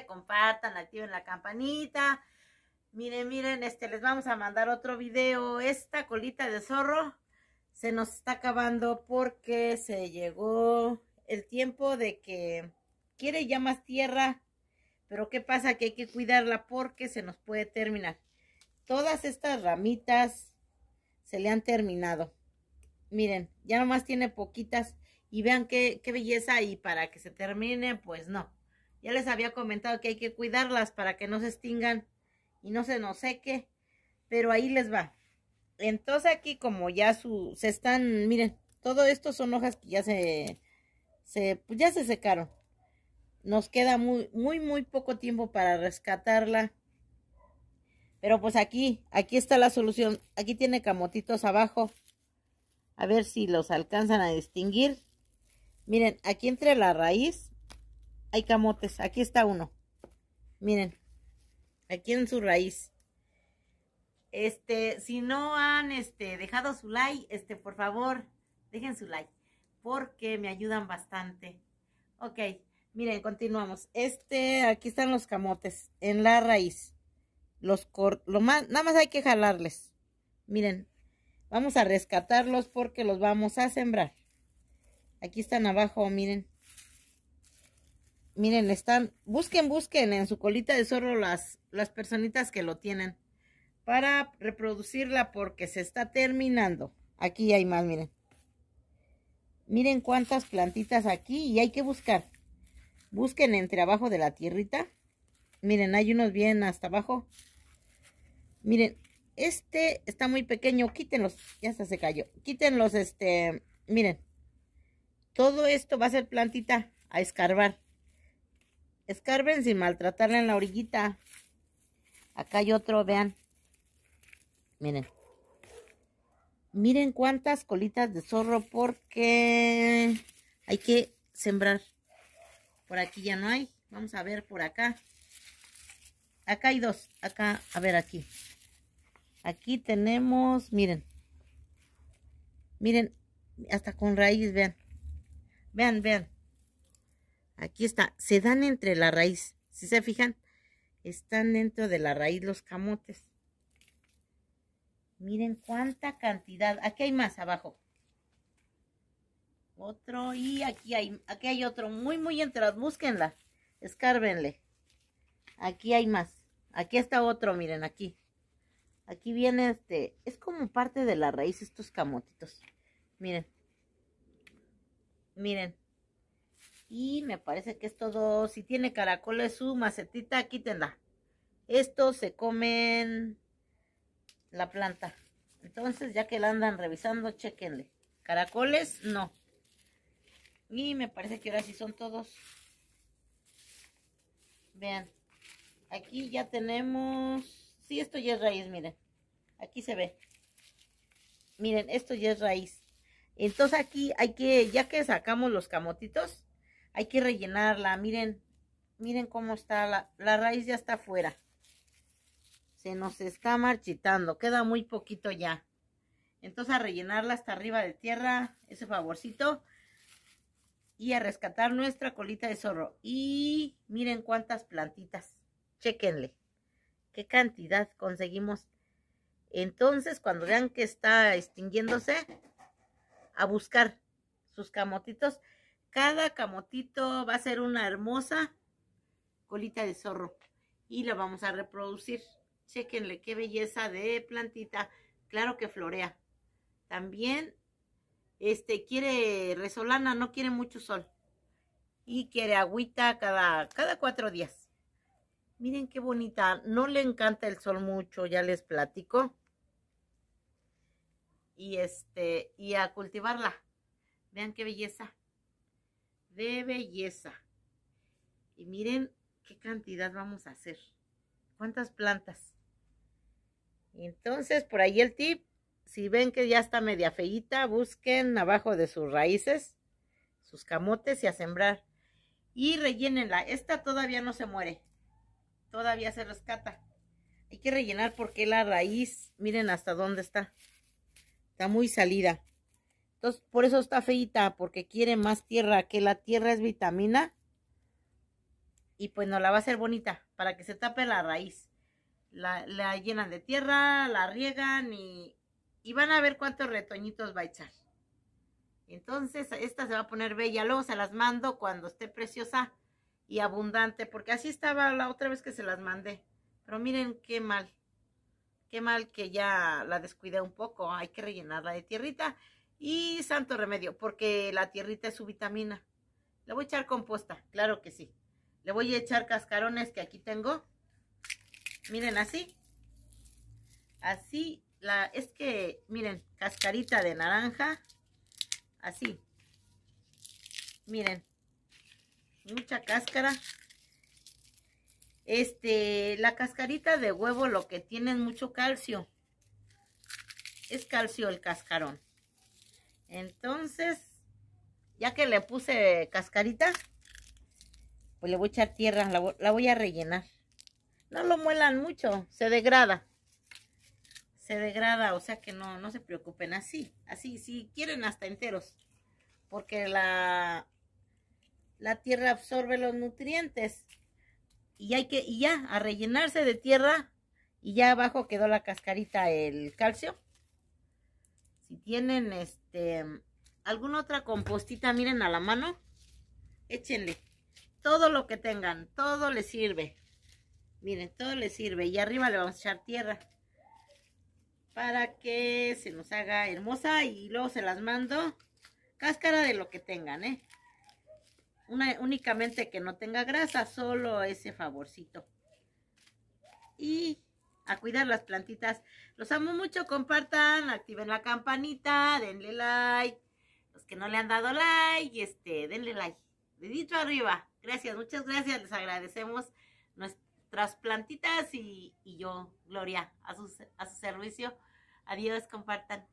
compartan, activen la campanita. Miren, miren, este, les vamos a mandar otro video. Esta colita de zorro se nos está acabando porque se llegó el tiempo de que quiere ya más tierra. Pero ¿qué pasa? Que hay que cuidarla porque se nos puede terminar. Todas estas ramitas se le han terminado. Miren, ya nomás tiene poquitas. Y vean qué, qué belleza. Y para que se termine, pues no. Ya les había comentado que hay que cuidarlas para que no se extingan y no se nos seque. Pero ahí les va. Entonces aquí como ya se están, miren, todo esto son hojas que ya se, se, pues ya se secaron. Nos queda muy, muy, muy poco tiempo para rescatarla. Pero pues aquí, aquí está la solución. Aquí tiene camotitos abajo. A ver si los alcanzan a distinguir. Miren, aquí entre la raíz hay camotes. Aquí está uno. Miren, aquí en su raíz. Este, si no han este, dejado su like, este, por favor, dejen su like, porque me ayudan bastante. Ok, miren, continuamos. Este, aquí están los camotes, en la raíz. Los cor lo más, nada más hay que jalarles. Miren, vamos a rescatarlos porque los vamos a sembrar. Aquí están abajo, miren. Miren, están, busquen, busquen en su colita de zorro las, las personitas que lo tienen para reproducirla porque se está terminando. Aquí hay más, miren. Miren cuántas plantitas aquí y hay que buscar. Busquen entre abajo de la tierrita. Miren, hay unos bien hasta abajo. Miren, este está muy pequeño. Quítenlos. Ya hasta se cayó. Quítenlos, este, miren. Todo esto va a ser plantita a escarbar escarben sin maltratarla en la orillita. Acá hay otro, vean. Miren. Miren cuántas colitas de zorro porque hay que sembrar. Por aquí ya no hay. Vamos a ver por acá. Acá hay dos. Acá, a ver aquí. Aquí tenemos, miren. Miren, hasta con raíz, vean. Vean, vean. Aquí está, se dan entre la raíz, si se fijan, están dentro de la raíz los camotes. Miren cuánta cantidad, aquí hay más abajo. Otro y aquí hay, aquí hay otro, muy muy enterado, búsquenla, escárbenle. Aquí hay más, aquí está otro, miren aquí. Aquí viene este, es como parte de la raíz estos camotitos. Miren, miren, y me parece que es todo, si tiene caracoles su macetita, quítenla. Estos se comen la planta. Entonces, ya que la andan revisando, chequenle. Caracoles, no. Y me parece que ahora sí son todos. Vean. Aquí ya tenemos... Sí, esto ya es raíz, miren. Aquí se ve. Miren, esto ya es raíz. Entonces aquí hay que, ya que sacamos los camotitos, hay que rellenarla, miren, miren cómo está, la, raíz ya está afuera. Se nos está marchitando, queda muy poquito ya. Entonces a rellenarla hasta arriba de tierra, ese favorcito. Y a rescatar nuestra colita de zorro. Y miren cuántas plantitas. Chequenle. Qué cantidad conseguimos. Entonces cuando vean que está extinguiéndose, a buscar sus camotitos cada camotito va a ser una hermosa colita de zorro y la vamos a reproducir. Chequenle qué belleza de plantita. Claro que florea. También este quiere resolana, no quiere mucho sol. Y quiere agüita cada, cada cuatro días. Miren qué bonita. No le encanta el sol mucho, ya les platico. Y este, y a cultivarla. Vean qué belleza de belleza. Y miren qué cantidad vamos a hacer. ¿Cuántas plantas? Entonces, por ahí el tip, si ven que ya está media feita, busquen abajo de sus raíces, sus camotes y a sembrar. Y rellénenla. Esta todavía no se muere. Todavía se rescata. Hay que rellenar porque la raíz, miren hasta dónde está. Está muy salida. Entonces, por eso está feita, porque quiere más tierra, que la tierra es vitamina. Y pues no la va a hacer bonita, para que se tape la raíz. La, llenan de tierra, la riegan y, y van a ver cuántos retoñitos va a echar. Entonces, esta se va a poner bella. Luego se las mando cuando esté preciosa y abundante, porque así estaba la otra vez que se las mandé. Pero miren qué mal, qué mal que ya la descuidé un poco. Hay que rellenarla de tierrita y santo remedio, porque la tierrita es su vitamina. Le voy a echar composta, claro que sí. Le voy a echar cascarones que aquí tengo. Miren así. Así, la, es que, miren, cascarita de naranja. Así. Miren. Mucha cáscara. Este, la cascarita de huevo lo que tiene es mucho calcio. Es calcio el cascarón. Entonces, ya que le puse cascarita, pues le voy a echar tierra, la, voy a rellenar. No lo muelan mucho, se degrada. Se degrada, o sea que no, no se preocupen así, así, si quieren hasta enteros. Porque la, la tierra absorbe los nutrientes. Y hay que, y ya, a rellenarse de tierra. Y ya abajo quedó la cascarita, el calcio si tienen este alguna otra compostita, miren a la mano, échenle. Todo lo que tengan, todo les sirve. Miren, todo les sirve. Y arriba le vamos a echar tierra. Para que se nos haga hermosa. Y luego se las mando. Cáscara de lo que tengan, ¿eh? únicamente que no tenga grasa. Solo ese favorcito. Y a cuidar las plantitas. Los amo mucho, compartan, activen la campanita, denle like. Los que no le han dado like, este, denle like. Dedito arriba. Gracias, muchas gracias. Les agradecemos nuestras plantitas y, yo, Gloria, a su, a su servicio. Adiós, compartan.